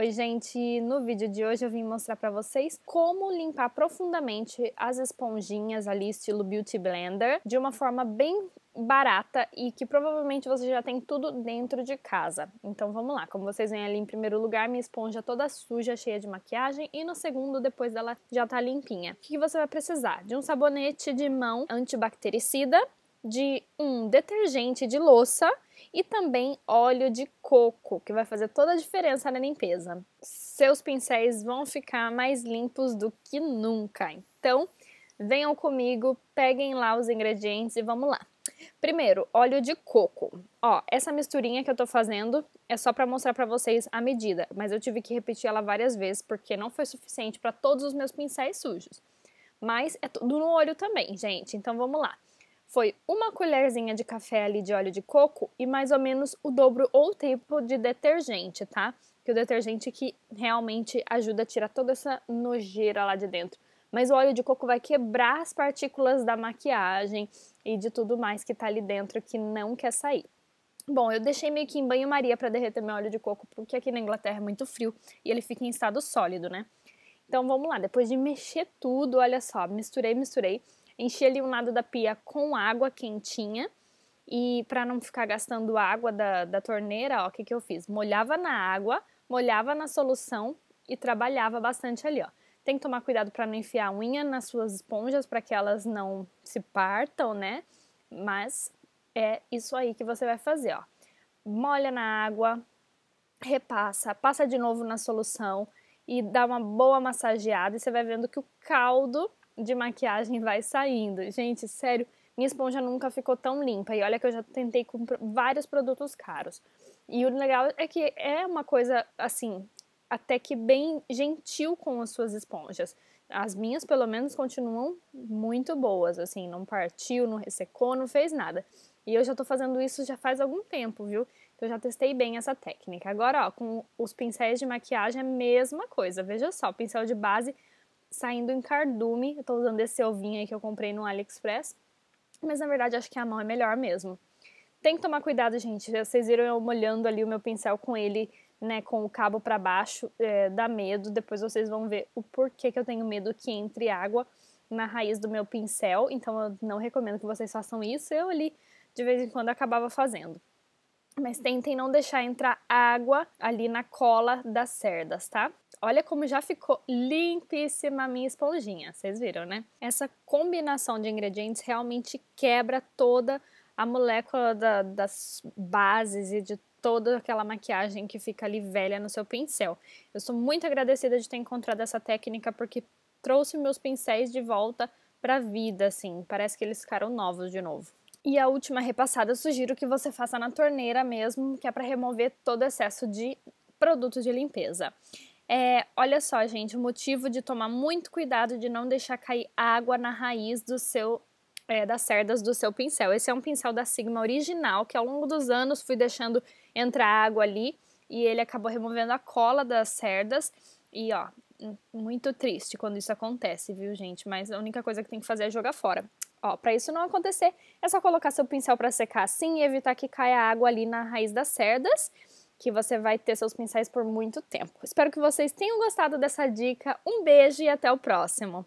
Oi, gente! No vídeo de hoje eu vim mostrar para vocês como limpar profundamente as esponjinhas ali, estilo Beauty Blender, de uma forma bem barata e que provavelmente você já tem tudo dentro de casa. Então vamos lá, como vocês veem ali em primeiro lugar, minha esponja toda suja, cheia de maquiagem e no segundo, depois dela já tá limpinha. O que você vai precisar? De um sabonete de mão antibactericida, de um detergente de louça e também óleo de coco, que vai fazer toda a diferença na limpeza. Seus pincéis vão ficar mais limpos do que nunca. Então, venham comigo, peguem lá os ingredientes e vamos lá. Primeiro, óleo de coco. Ó, essa misturinha que eu tô fazendo é só para mostrar para vocês a medida, mas eu tive que repetir ela várias vezes porque não foi suficiente para todos os meus pincéis sujos. Mas é tudo no olho também, gente. Então vamos lá foi uma colherzinha de café ali de óleo de coco e mais ou menos o dobro ou o tempo de detergente, tá? Que o detergente que realmente ajuda a tirar toda essa nojeira lá de dentro. Mas o óleo de coco vai quebrar as partículas da maquiagem e de tudo mais que tá ali dentro que não quer sair. Bom, eu deixei meio que em banho-maria para derreter meu óleo de coco, porque aqui na Inglaterra é muito frio e ele fica em estado sólido, né? Então vamos lá, depois de mexer tudo, olha só, misturei, misturei enchi ali um lado da pia com água quentinha. E para não ficar gastando água da, da torneira, ó, o que, que eu fiz? Molhava na água, molhava na solução e trabalhava bastante ali, ó. Tem que tomar cuidado para não enfiar a unha nas suas esponjas para que elas não se partam, né? Mas é isso aí que você vai fazer, ó. Molha na água, repassa, passa de novo na solução e dá uma boa massageada e você vai vendo que o caldo de maquiagem vai saindo. Gente, sério, minha esponja nunca ficou tão limpa. E olha que eu já tentei com vários produtos caros. E o legal é que é uma coisa assim, até que bem gentil com as suas esponjas. As minhas, pelo menos, continuam muito boas, assim, não partiu, não ressecou, não fez nada. E eu já estou fazendo isso já faz algum tempo, viu? Então, eu já testei bem essa técnica. Agora, ó, com os pincéis de maquiagem é a mesma coisa. Veja só, pincel de base saindo em cardume. Eu tô usando esse ovinho aí que eu comprei no AliExpress. Mas, na verdade, acho que a mão é melhor mesmo. Tem que tomar cuidado, gente. Vocês viram eu molhando ali o meu pincel com ele, né, com o cabo para baixo, é, dá medo. Depois vocês vão ver o porquê que eu tenho medo que entre água na raiz do meu pincel. Então, eu não recomendo que vocês façam isso. Eu ali de vez em quando acabava fazendo. Mas tentem não deixar entrar água ali na cola das cerdas, tá? Olha como já ficou limpíssima a minha esponjinha, vocês viram, né? Essa combinação de ingredientes realmente quebra toda a molécula da, das bases e de toda aquela maquiagem que fica ali velha no seu pincel. Eu sou muito agradecida de ter encontrado essa técnica porque trouxe meus pincéis de volta para a vida, assim. Parece que eles ficaram novos de novo. E a última repassada, sugiro que você faça na torneira mesmo, que é para remover todo excesso de produto de limpeza. É, olha só, gente, o motivo de tomar muito cuidado de não deixar cair água na raiz do seu é, das cerdas do seu pincel. Esse é um pincel da Sigma original, que ao longo dos anos fui deixando entrar água ali e ele acabou removendo a cola das cerdas. E ó, muito triste quando isso acontece, viu, gente? Mas a única coisa que tem que fazer é jogar fora. Ó, para isso não acontecer, é só colocar seu pincel para secar assim e evitar que caia água ali na raiz das cerdas, que você vai ter seus pincéis por muito tempo. Espero que vocês tenham gostado dessa dica. Um beijo e até o próximo.